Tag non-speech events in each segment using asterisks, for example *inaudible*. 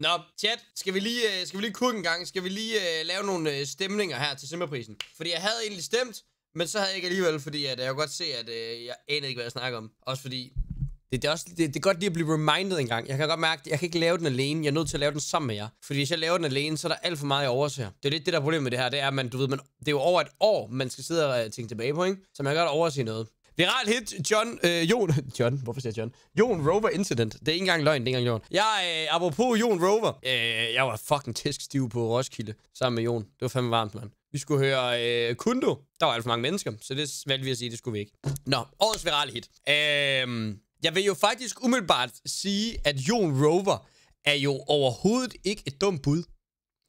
Nå, chat, skal vi lige, øh, skal vi lige kukke en gang? Skal vi lige uh, lave nogle uh, stemninger her til Simmerprisen? Fordi jeg havde egentlig stemt, men så havde jeg ikke alligevel, fordi at, jeg kunne godt se, at uh, jeg anede ikke, hvad jeg snakker om. Også fordi, det, det, er også, det, det er godt lige at blive reminded en gang. Jeg kan godt mærke, at jeg kan ikke lave den alene. Jeg er nødt til at lave den sammen med jer. Fordi hvis jeg laver den alene, så er der alt for meget, jeg overser. Det er lidt det, der er problemet med det her. Det er, at man, du ved, man, det er jo over et år, man skal sidde og tænke tilbage på, ikke? Så man kan godt overse noget. Viral hit, John, øh, Jon, *laughs* John, hvorfor siger John? Jon Rover Incident. Det er ikke engang løgn, det er ikke engang Jon. Jeg, øh, apropos Jon Rover, øh, jeg var fucking tæskstiv på Roskilde sammen med Jon. Det var fandme varmt, mand. Vi skulle høre øh, Kundo. Der var alt for mange mennesker, så det valgte vi at sige, det skulle vi ikke. Nå, årets virale hit. Øh, jeg vil jo faktisk umiddelbart sige, at Jon Rover er jo overhovedet ikke et dumt bud,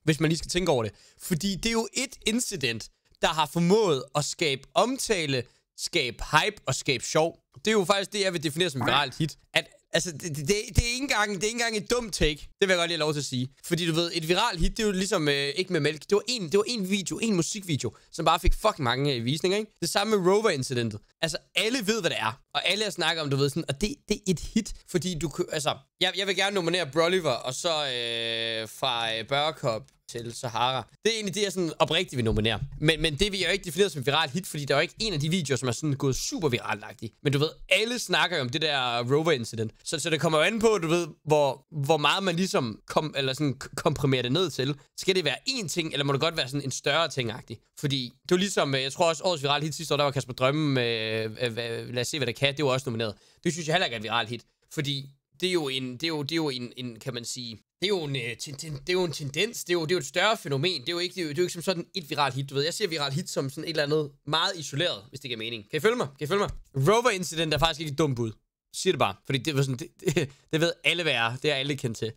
hvis man lige skal tænke over det. Fordi det er jo et incident, der har formået at skabe omtale skabe hype og skabe sjov. Det er jo faktisk det, jeg vil definere som et viralt hit. At Altså, det, det, det, er ikke engang, det er ikke engang et dumt take. Det vil jeg godt lige have lov til at sige. Fordi du ved, et viral hit, det er jo ligesom øh, ikke med mælk. Det var, en, det var en video, en musikvideo, som bare fik fucking mange øh, visninger, ikke? Det samme med Rover-incidentet. Altså, alle ved, hvad det er. Og alle har snakket om, du ved sådan, og det, det er et hit, fordi du kan, Altså, jeg, jeg vil gerne nominere Broliver, og så øh, fra øh, Børkop, til Sahara. Det er egentlig det, jeg sådan oprigtigt vil nominere. Men, men det vil jeg jo ikke definere som viral hit, fordi der er jo ikke en af de videoer, som er sådan gået super viralt Men du ved, alle snakker jo om det der rover-incident. Så, så det kommer jo an på, du ved, hvor, hvor meget man ligesom kom, eller sådan komprimerer det ned til. Skal det være én ting, eller må det godt være sådan en større ting -agtig? Fordi det var ligesom, øh, jeg tror også, årets viral hit sidste år, der var Kasper Drømme, øh, øh, lad os se, hvad der kan, det var også nomineret. Det synes jeg heller ikke er et viral hit. Fordi det er jo en, det er jo, det er jo en, en kan man sige, det er jo en, det er jo en tendens, det er jo, det er jo et større fænomen, det er jo ikke, det er jo, det er jo ikke som sådan et viralt hit, du ved. Jeg ser viral hit som sådan et eller andet meget isoleret, hvis det giver mening. Kan I følge mig? Kan I følge mig? Rover Incident er faktisk ikke et dumt bud. Siger det bare, fordi det, var sådan, det, det, det ved alle hvad er, det er alle kendt til.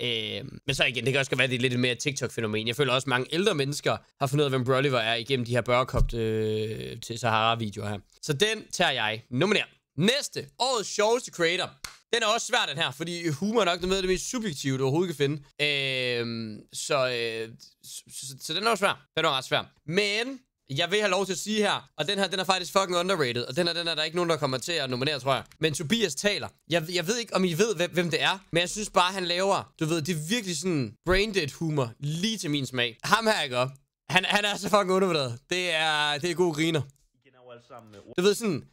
Øh, men så igen, det kan også være, at det er lidt mere TikTok-fænomen. Jeg føler også, at mange ældre mennesker har fundet ud af, hvem Broliver er igennem de her børkopt øh, til Sahara-videoer her. Så den tager jeg. Nummer Næste, årets sjoveste creator. Den er også svær, den her, fordi humor er nok noget af det mest subjektive, du overhovedet kan finde. Øhm, så, øh, så, så, så den er også svær. Den er ret svær. Men jeg vil have lov til at sige her, og den her, den er faktisk fucking underrated, og den her, den er der ikke nogen, der kommer til at nominere, tror jeg. Men Tobias taler. Jeg, jeg ved ikke, om I ved, hvem, hvem det er, men jeg synes bare, han laver, du ved, det er virkelig sådan braindead humor, lige til min smag. Ham her, ikke han, han er så fucking undervurderet. Det er, det er gode griner. Øh, du ved sådan,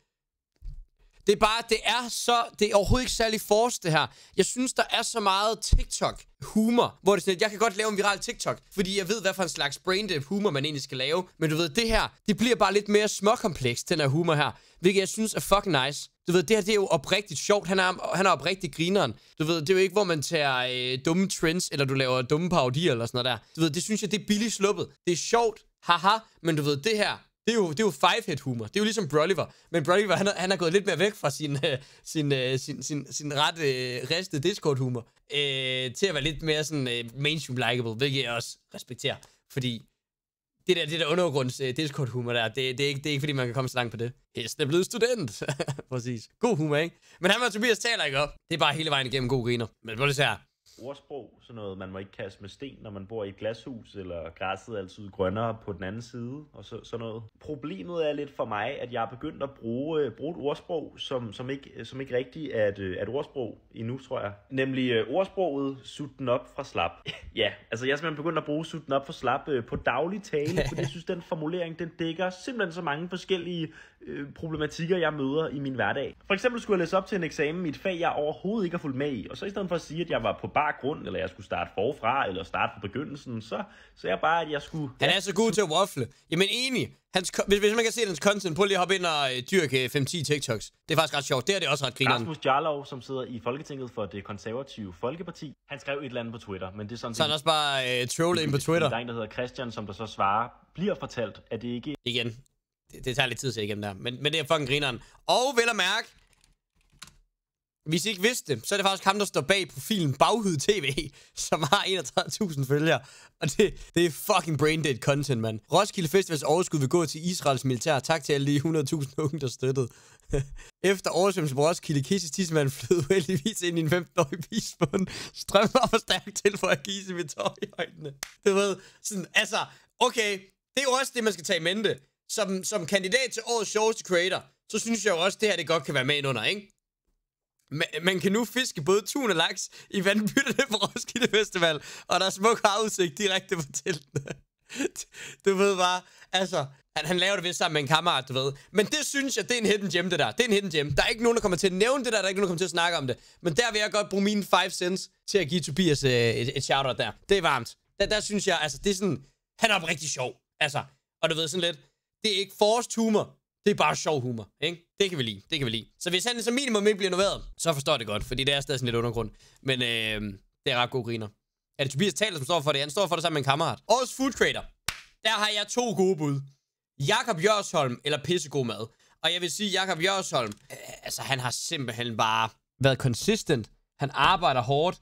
det er bare, det er så, det er overhovedet ikke særlig force det her. Jeg synes, der er så meget TikTok-humor, hvor det er sådan, at jeg kan godt lave en viral TikTok, fordi jeg ved, hvad for en slags braindip humor man egentlig skal lave. Men du ved, det her, det bliver bare lidt mere småkompleks, den her humor her, hvilket jeg synes er fucking nice. Du ved, det her, det er jo oprigtigt sjovt. Han er, han er oprigtigt grineren. Du ved, det er jo ikke, hvor man tager øh, dumme trends, eller du laver dumme parodier, eller sådan noget der. Du ved, det synes jeg, det er billigt sluppet. Det er sjovt, haha, men du ved, det her, det er jo, det er jo five-head humor. Det er jo ligesom Brolliver. Men Brolliver, han, han er gået lidt mere væk fra sin, øh, sin, øh, sin, sin, sin ret øh, ristede Discord-humor øh, til at være lidt mere sådan øh, mainstream-likeable, hvilket jeg også respekterer. Fordi det der, det der undergrunds øh, Discord-humor der, det, det, er ikke, det er ikke, fordi man kan komme så langt på det. Hesten er blevet student. *laughs* Præcis. God humor, ikke? Men han var Tobias taler ikke op. Det er bare hele vejen igennem god griner. Men prøv lige her ordsprog, sådan noget, man må ikke kaste med sten, når man bor i et glashus, eller græsset er altid grønnere på den anden side, og så, sådan noget. Problemet er lidt for mig, at jeg er begyndt at bruge, øh, bruge et ordsprog, som, som, ikke, som ikke rigtigt er et, øh, er et ordsprog endnu, tror jeg. Nemlig øh, ordsproget, sut den op fra slap. *laughs* ja, altså jeg er simpelthen begyndt at bruge sut den op fra slap øh, på daglig tale, fordi jeg synes, den formulering, den dækker simpelthen så mange forskellige øh, problematikker, jeg møder i min hverdag. For eksempel skulle jeg læse op til en eksamen i et fag, jeg overhovedet ikke har fulgt med i, og så i stedet for at sige, at jeg var på bar bare grund, eller jeg skulle starte forfra, eller starte fra begyndelsen, så, så jeg bare, at jeg skulle... Han er så god til at waffle. Jamen enig, hans, hvis, hvis man kan se hans content, prøv lige at hoppe ind og øh, dyrke øh, 5-10 TikToks. Det er faktisk ret sjovt. Det er det også ret grinerende. Rasmus Jarlov, som sidder i Folketinget for det konservative Folkeparti, han skrev et eller andet på Twitter, men det er sådan... Så han også bare øh, trollet ind på Twitter. Der er en, der hedder Christian, som der så svarer, bliver fortalt, at det ikke... Igen, det, det tager lidt tid at se igennem der, men, men det er fucking grineren. Og vel at mærke, hvis I ikke vidste det, så er det faktisk ham, der står bag profilen Baghyd TV, *laughs* som har 31.000 følgere. Og det, det er fucking dead content, mand. Roskilde Festivals overskud vil gå til Israels militær. Tak til alle de 100.000 unge, der støttede. *laughs* Efter oversvømmelsen på Roskilde, Kisses tissemand flød uheldigvis ind i en 15-årig pis på var for stærkt til for at kise med tår i øjnene. Du ved, sådan, altså, okay, det er jo også det, man skal tage i mente. Som, som kandidat til årets showste creator, så synes jeg jo også, det her det godt kan være med ind under, ikke? Man, man kan nu fiske både tun og laks i vandbytterne på Roskilde Festival, og der er smuk havudsigt direkte på teltene. *laughs* Du ved bare, altså, han, han laver det vist sammen med en kammerat, du ved. Men det synes jeg, det er en hidden gem, det der. Det er en hidden gem. Der er ikke nogen, der kommer til at nævne det der, der er ikke nogen, der kommer til at snakke om det. Men der vil jeg godt bruge mine 5 cents til at give Tobias øh, et, et shout-out der. Det er varmt. Der, der synes jeg, altså, det er sådan, han er rigtig sjov. Altså, og du ved sådan lidt, det er ikke forced humor, det er bare sjov humor, ikke? Det kan vi lide, det kan vi lide. Så hvis han som minimum ikke bliver innoveret, så forstår jeg det godt, fordi det er stadig sådan lidt undergrund. Men øh, det er ret god griner. Er det Tobias Taler, som står for det? Han står for det sammen med en kammerat. Årets food trader. Der har jeg to gode bud. Jakob Jørsholm eller pissegod mad. Og jeg vil sige, Jakob Jørsholm, øh, altså han har simpelthen bare været consistent. Han arbejder hårdt.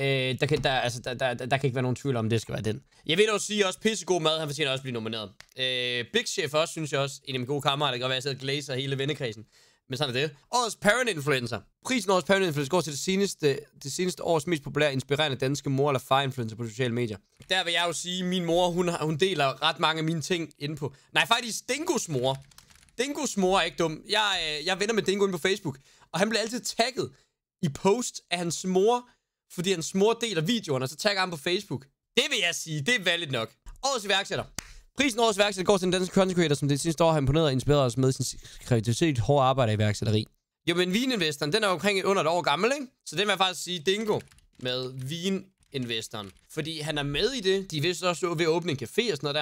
Øh, der, kan, der, altså, der, der, der, der kan ikke være nogen tvivl om, at det skal være den. Jeg vil dog sige også, pissegod mad, han fortjener også at blive nomineret. Øh, Big Chef også, synes jeg også, en af mine gode kammerater, der kan være, at jeg sidder og glaser hele vennekredsen. Men sådan er det. Årets Parent Influencer. Prisen Årets Parent Influencer går til det seneste, det seneste års mest populære, inspirerende danske mor- eller far-influencer på sociale medier. Der vil jeg jo sige, at min mor, hun, hun deler ret mange af mine ting inde på. Nej, faktisk Dingos mor. Dingos mor er ikke dum. Jeg, øh, jeg vender med Dingo ind på Facebook, og han bliver altid tagget i post af hans mor, fordi hans mor deler videoerne, og så tager ham på Facebook. Det vil jeg sige, det er valid nok. Årets iværksætter. Prisen Årets iværksætter går til den danske content creator, som det sidste år har imponeret og inspireret os med sin kreativitet, hårde arbejde i iværksætteri. Jo, men vininvestoren, den er omkring under et år gammel, ikke? Så det vil jeg faktisk sige dingo med vininvestoren. Fordi han er med i det. De vidste også ved at åbne en café og sådan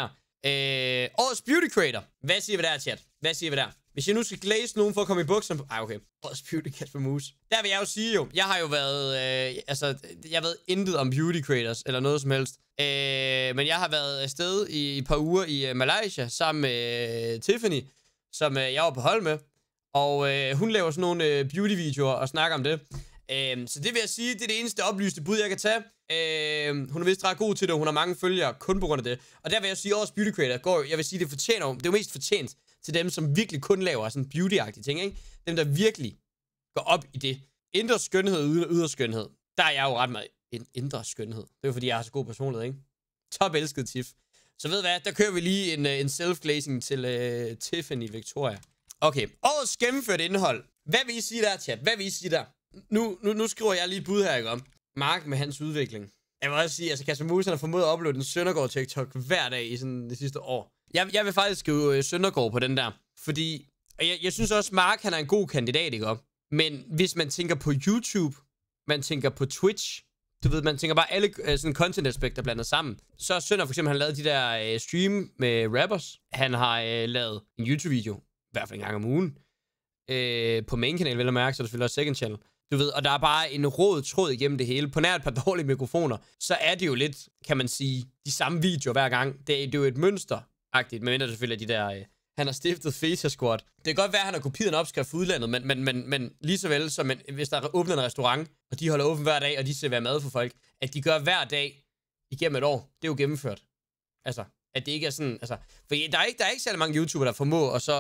noget der. Øh, årets beauty creator. Hvad siger vi der, chat? Hvad siger vi der? Hvis jeg nu skal glæse nogen for at komme i bukserne... Ej, okay. Prøv at beauty Kasper Mus. Der vil jeg jo sige jo, jeg har jo været... Øh, altså, jeg ved intet om beauty creators eller noget som helst. Øh, men jeg har været afsted i et par uger i øh, Malaysia sammen med øh, Tiffany, som øh, jeg var på hold med. Og øh, hun laver sådan nogle øh, beauty-videoer og snakker om det. Øh, så det vil jeg sige, det er det eneste oplyste bud, jeg kan tage. Øh, hun er vist ret god til det, og hun har mange følgere kun på grund af det. Og der vil jeg sige, at årets beauty creator går jeg vil sige, det fortjener hun. Det er jo mest fortjent til dem, som virkelig kun laver sådan beauty ting, ikke? Dem, der virkelig går op i det. Indre skønhed og ydre skønhed. Der er jeg jo ret meget en indre skønhed. Det er jo fordi, jeg har så god personlighed, ikke? Top elsket Tiff. Så ved du hvad, der kører vi lige en, øh, en self-glazing til uh, Tiffany Victoria. Okay, årets gennemført indhold. Hvad vil I sige der, chat? Hvad vil I sige der? Nu, nu, nu skriver jeg lige et bud her, ikke om? Mark med hans udvikling. Jeg vil også sige, altså Kasper Mosen har formået at uploade en Søndergaard TikTok hver dag i sådan det sidste år. Jeg, jeg vil faktisk skrive øh, Søndergaard på den der. Fordi jeg, jeg synes også, Mark han er en god kandidat, ikke? Men hvis man tænker på YouTube, man tænker på Twitch, du ved, man tænker bare alle øh, sådan content-aspekter blandet sammen. Så er Sønder for eksempel, han lavede de der øh, stream med rappers. Han har øh, lavet en YouTube-video, i hvert fald en gang om ugen. Øh, på main-kanal, vel at mærke, så er det selvfølgelig også second channel. Du ved, og der er bare en rød tråd igennem det hele. På nær et par *laughs* dårlige mikrofoner, så er det jo lidt, kan man sige, de samme videoer hver gang. Det, er, det er jo et mønster agtigt medmindre selvfølgelig er de der... Øh, han har stiftet Feta Squad. Det kan godt være, at han har kopieret en opskrift fra udlandet, men, men, men, men lige så vel som en, hvis der er åbnet en restaurant, og de holder åben hver dag, og de serverer mad for folk, at de gør hver dag igennem et år, det er jo gennemført. Altså, at det ikke er sådan, altså, for der er ikke, der er ikke særlig mange YouTubere, der formår at så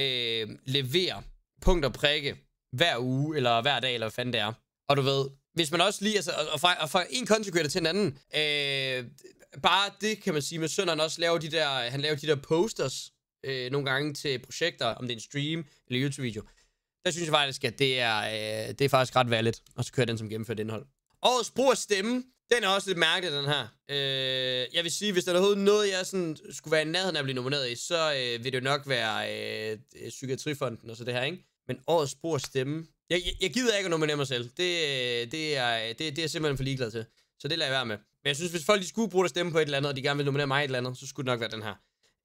øh, levere punkt og prikke hver uge, eller hver dag, eller hvad fanden det er. Og du ved, hvis man også lige, altså, og, og fra, og fra en content creator til en anden, øh, bare det, kan man sige, med sønderen også laver de der, han laver de der posters øh, nogle gange til projekter, om det er en stream eller YouTube-video. Der synes jeg faktisk, at det er, øh, det er faktisk ret valid, og så kører den som gennemført indhold. Årets brug af stemme, den er også lidt mærkelig, den her. Øh, jeg vil sige, hvis der er overhovedet noget, jeg sådan skulle være i nærheden af at blive nomineret i, så øh, vil det jo nok være øh, Psykiatrifonden og så det her, ikke? Men årets brug af stemme, jeg, jeg, jeg gider ikke at nominere mig selv. Det, øh, det, er, det, det er jeg simpelthen for ligeglad til. Så det lader jeg være med. Men jeg synes, hvis folk skulle bruge stemme på et eller andet, og de gerne vil nominere mig et eller andet, så skulle det nok være den her.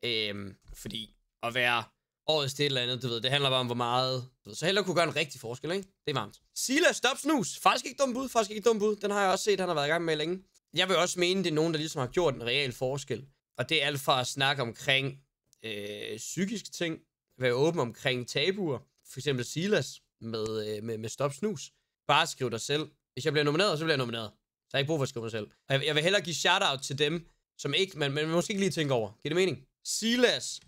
Øhm, fordi at være årets til et eller andet, du ved, det handler bare om, hvor meget... Du ved, så heller kunne gøre en rigtig forskel, ikke? Det er varmt. Silas, stop snus! Faktisk ikke dumt bud, faktisk ikke dumt bud. Den har jeg også set, han har været i gang med længe. Jeg vil også mene, det er nogen, der ligesom har gjort en reel forskel. Og det er alt fra at snakke omkring øh, psykiske ting, være åben omkring tabuer. For eksempel Silas med, øh, med, med Stop Snus. Bare skriv dig selv. Hvis jeg bliver nomineret, så bliver jeg nomineret. Så jeg ikke brug for at skrive mig selv. Og jeg, jeg vil hellere give shout-out til dem, som ikke, man, man måske ikke lige tænker over. Giver det mening? Silas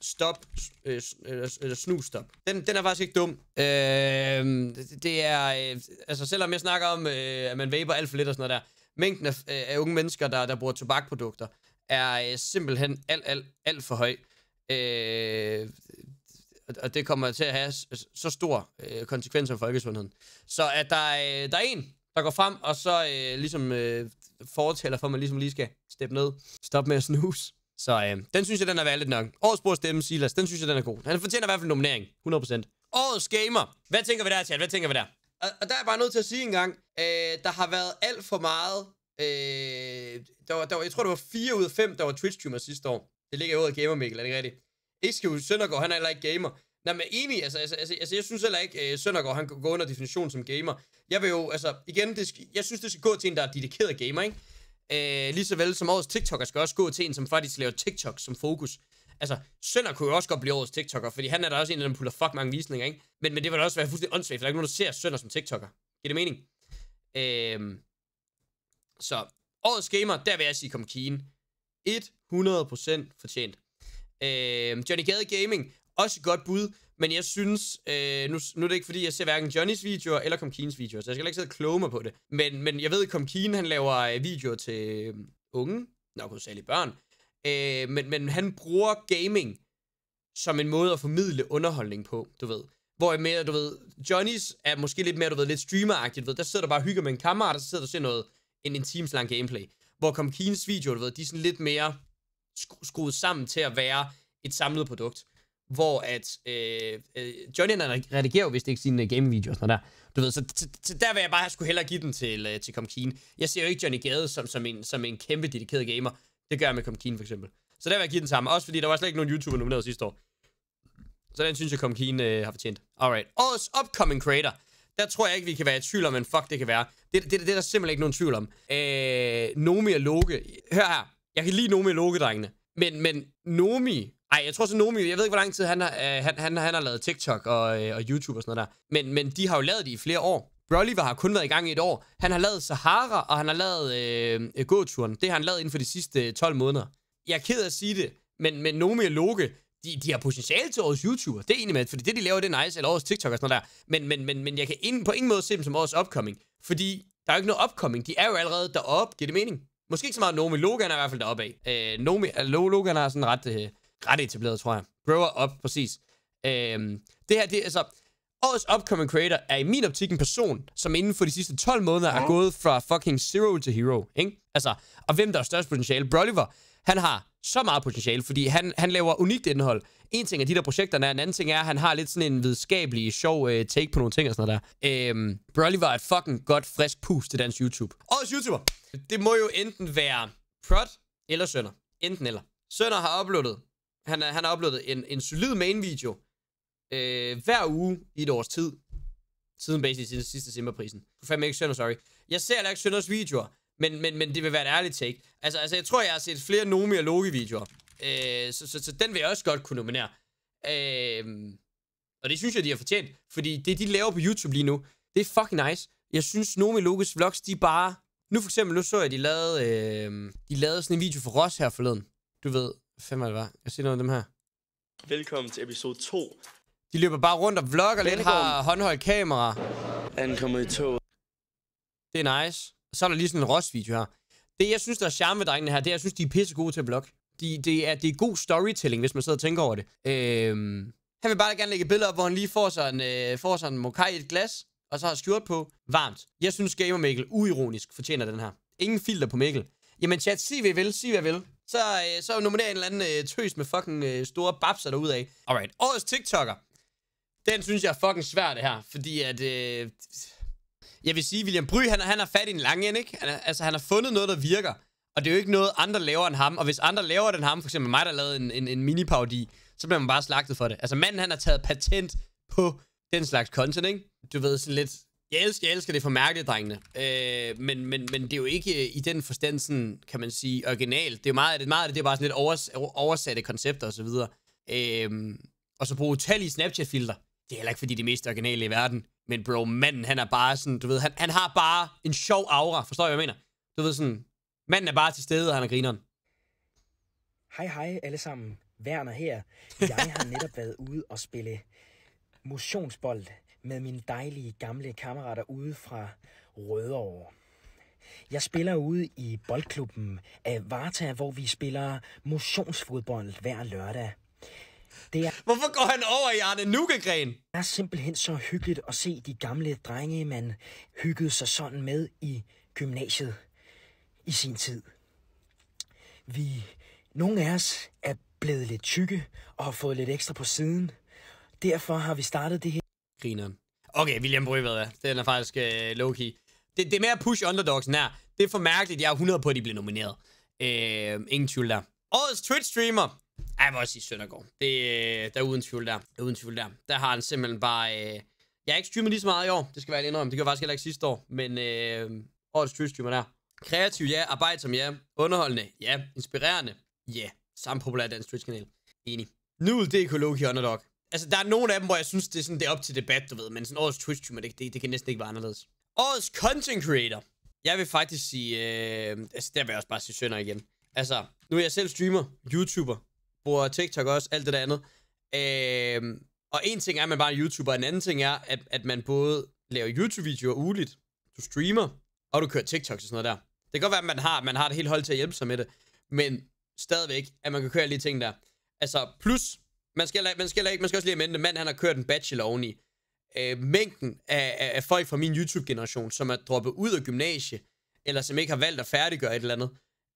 stop, øh, Eller øh, snus stop. Den, den er faktisk ikke dum. Øh, det er, øh, altså selvom jeg snakker om, øh, at man vaper alt for lidt og sådan noget der, mængden af, øh, af unge mennesker, der, der bruger tobakprodukter, er øh, simpelthen alt, alt, alt for høj. Øh, og det kommer til at have så store øh, konsekvenser for folkesundheden. Så at der, øh, der er en, der går frem, og så øh, ligesom øh, fortæller for, at man ligesom lige skal steppe ned. Stop med at snuse. Så øh, den synes jeg, den er lidt nok. Årets bord stemme, Silas, den synes jeg, den er god. Han fortjener i hvert fald nominering, 100%. Årets gamer. Hvad tænker vi der, chat? Hvad tænker vi der? Og, og der er jeg bare nødt til at sige en gang, øh, der har været alt for meget... Øh, der var, der var, jeg tror, det var 4 ud af 5, der var Twitch-streamer sidste år. Det ligger ud af gamer, Mikkel, er det ikke rigtigt? Eskild Søndergaard, han er heller ikke gamer. Nej, men enig, altså, altså, altså, altså jeg synes heller ikke, uh, Søndergaard, han kan gå under definition som gamer. Jeg vil jo, altså, igen, det, jeg synes, det skal gå til en, der er dedikeret gamer, ikke? Uh, lige så vel som årets TikToker skal også gå til en, som faktisk laver TikTok som fokus. Altså, Sønder kunne jo også godt blive årets TikToker, fordi han er da også en, der puller fuck mange visninger, ikke? Men, men det vil da også være fuldstændig åndssvagt, for der er ikke nogen, der ser Sønder som TikToker. Giver det mening? Uh, så, årets gamer, der vil jeg sige, kom Keen. 100% fortjent. Øh, Johnny Gade Gaming. Også et godt bud, men jeg synes, øh, nu, nu er det ikke fordi, jeg ser hverken Johnnys videoer eller Comkeens videoer, så jeg skal ikke sidde og kloge mig på det. Men, men jeg ved, at Comkeen, han laver øh, videoer til øh, unge, nok hovedsageligt børn, øh, men, men han bruger gaming som en måde at formidle underholdning på, du ved. Hvor mere, du ved, Johnnys er måske lidt mere, du ved, lidt streameragtigt, du ved. Der sidder du bare og hygger med en kammerat, og så sidder du og ser noget, en, en times lang gameplay. Hvor Comkeens videoer, du ved, de er sådan lidt mere skruet sammen til at være et samlet produkt hvor at... Øh, øh Johnny han redigerer jo vist ikke sine øh, gamevideoer og sådan noget der. Du ved, så der vil jeg bare skulle hellere give den til, øh, til Comkeen. Jeg ser jo ikke Johnny Gade som, som, en, som en kæmpe dedikeret gamer. Det gør jeg med Comkeen for eksempel. Så der vil jeg give den samme. Også fordi der var slet ikke nogen YouTuber nomineret sidste år. Så den synes jeg, Comkeen øh, har fortjent. Alright. Årets upcoming creator. Der tror jeg ikke, vi kan være i tvivl om, men fuck, det kan være. Det, det, det, det er der simpelthen ikke nogen tvivl om. Øh, Nomi og Loke. Hør her. Jeg kan lide Nomi og Loke, drengene. Men, men Nomi Nej, jeg tror så Nomi, jeg ved ikke, hvor lang tid han har, øh, han, han, han har lavet TikTok og, øh, og YouTube og sådan noget der. Men, men de har jo lavet det i flere år. var har kun været i gang i et år. Han har lavet Sahara, og han har lavet øh, øh gåturen. Det har han lavet inden for de sidste 12 øh, måneder. Jeg er ked af at sige det, men, men Nomi og Loke, de, de har potentiale til årets YouTuber. Det er egentlig med, fordi det, de laver, det er nice, eller årets TikTok og sådan noget der. Men, men, men, men jeg kan ind, på ingen måde se dem som årets upcoming, fordi der er jo ikke noget upcoming. De er jo allerede deroppe, giver det mening? Måske ikke så meget Nomi. Logan er i hvert fald deroppe af. Øh, Nomi, Logan har sådan ret... Øh, ret etableret, tror jeg. Grower op, præcis. Øhm, det her, det er altså... Årets upcoming creator er i min optik en person, som inden for de sidste 12 måneder er gået fra fucking zero til hero, ikke? Altså, og hvem der har størst potentiale? Broliver, han har så meget potentiale, fordi han, han laver unikt indhold. En ting er de der projekter, en anden ting er, at han har lidt sådan en videnskabelig, sjov øh, take på nogle ting og sådan noget der. Øhm, Broly var et fucking godt, frisk pus til dansk YouTube. Årets YouTuber! Det må jo enten være Prod eller Sønder. Enten eller. Sønder har uploadet han, han har uploadet en, en solid main-video øh, hver uge i et års tid. Siden basically siden sidste Simmerprisen. Du er fandme ikke Sønder, sorry. Jeg ser heller ikke Sønders videoer, men, men, men det vil være et ærligt take. Altså, altså jeg tror, jeg har set flere Nomi og Loki-videoer. Øh, så, så, så, den vil jeg også godt kunne nominere. Øh, og det synes jeg, de har fortjent. Fordi det, de laver på YouTube lige nu, det er fucking nice. Jeg synes, Nomi Lokes vlogs, de bare... Nu for eksempel, nu så jeg, de lavede, øh, de lavede sådan en video for Ross her forleden. Du ved, Fem er det var. Jeg siger noget af dem her. Velkommen til episode 2. De løber bare rundt og vlogger lidt, har håndholdt kamera. Ankommet i tog. Det er nice. Så er der lige sådan en ros-video her. Det, jeg synes, der er charme ved drengene her, det er, jeg synes, de er pisse gode til at vlogge. De, det, er, det er god storytelling, hvis man sidder og tænker over det. Øhm, han vil bare gerne lægge billeder op, hvor han lige får sig en, øh, får sig en mokai i et glas, og så har skjort på. Varmt. Jeg synes, Gamer Mikkel uironisk fortjener den her. Ingen filter på Mikkel. Jamen chat, sig hvad vil, sig hvad vil så, øh, så nominerer en eller anden øh, tøs med fucking øh, store babser af. Alright, årets TikToker. Den synes jeg er fucking svær, det her. Fordi at... Øh, jeg vil sige, William Bry, han, han har fat i en lang ende, ikke? Han er, altså, han har fundet noget, der virker. Og det er jo ikke noget, andre laver end ham. Og hvis andre laver den ham, for eksempel mig, der lavede en, en, en mini-parodi, så bliver man bare slagtet for det. Altså, manden, han har taget patent på den slags content, ikke? Du ved, sådan lidt jeg elsker, jeg elsker det for mærkeligt, drengene. Øh, men, men, men det er jo ikke øh, i den forstand, sådan, kan man sige, originalt. Det er jo meget af det, meget af det, det er bare sådan lidt overs, oversatte koncepter osv. Og, øh, og så bruge utallige Snapchat-filter. Det er heller ikke, fordi det er mest originale i verden. Men bro, manden, han er bare sådan, du ved, han, han har bare en sjov aura. Forstår jeg, hvad jeg mener? Du ved sådan, manden er bare til stede, og han er grineren. Hej hej alle sammen. Werner her. Jeg har netop været ude og spille motionsbold med mine dejlige gamle kammerater ude fra Rødovre. Jeg spiller ude i boldklubben af Varta, hvor vi spiller motionsfodbold hver lørdag. Det er, Hvorfor går han over i Arne Nukkegren? Det er simpelthen så hyggeligt at se de gamle drenge, man hyggede sig sådan med i gymnasiet i sin tid. Vi, nogle af os, er blevet lidt tykke og har fået lidt ekstra på siden. Derfor har vi startet det her. Griner. Okay, William er det? Den er faktisk øh, low-key. Det, det med at push underdogsen her, det er for mærkeligt. Jeg er 100 på, at de bliver nomineret. Øh, ingen tvivl der. Årets Twitch-streamer. Ej, jeg vil også sige Søndergaard. Det, øh, der er uden tvivl der. Uden tvivl der. Der har han simpelthen bare... Øh, jeg har ikke streamet lige så meget i år. Det skal være indrømme. Det gør jeg faktisk heller ikke sidste år. Men øh, årets Twitch-streamer der. Kreativ, ja. Arbejdsom, ja. Underholdende, ja. Inspirerende, ja. Samme populær dansk Twitch-kanal. Enig. er det er Underdog. Altså, der er nogle af dem, hvor jeg synes, det er, sådan, det er op til debat, du ved. Men sådan årets Twitch-streamer, det, det, det kan næsten ikke være anderledes. Årets content creator. Jeg vil faktisk sige... Øh, altså, der vil jeg også bare sige sønder igen. Altså, nu er jeg selv streamer, YouTuber, bruger TikTok også, alt det der andet. Øh, og en ting er, at man bare er YouTuber, en anden ting er, at, at man både laver YouTube-videoer ugeligt, du streamer, og du kører TikTok og sådan noget der. Det kan godt være, at man har, man har det helt hold til at hjælpe sig med det, men stadigvæk, at man kan køre alle de ting der. Altså, plus, man skal, man skal, man skal også lige have mand han har kørt en bachelor oveni. Øh, mængden af, af, af folk fra min YouTube-generation, som er droppet ud af gymnasiet, eller som ikke har valgt at færdiggøre et eller andet.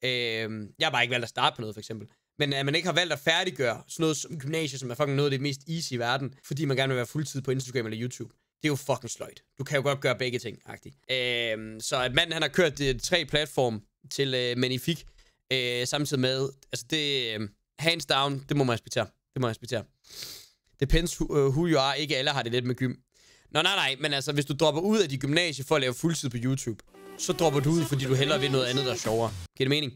Øh, jeg har bare ikke valgt at starte på noget, for eksempel. Men at man ikke har valgt at færdiggøre sådan noget som gymnasie, som er fucking noget af det mest easy i verden, fordi man gerne vil være fuldtid på Instagram eller YouTube. Det er jo fucking sløjt. Du kan jo godt gøre begge ting, agtigt. Øh, så at manden, han har kørt de øh, tre platform til øh, Magnifique, øh, samtidig med, altså det, øh, hands down, det må man respektere. Det må jeg respektere. Depends who, uh, who you are. Ikke alle har det lidt med gym. Nå, nej, nej, men altså, hvis du dropper ud af de gymnasier for at lave fuldtid på YouTube, så dropper du ud, fordi du hellere vil noget andet, der er sjovere. Giver det mening?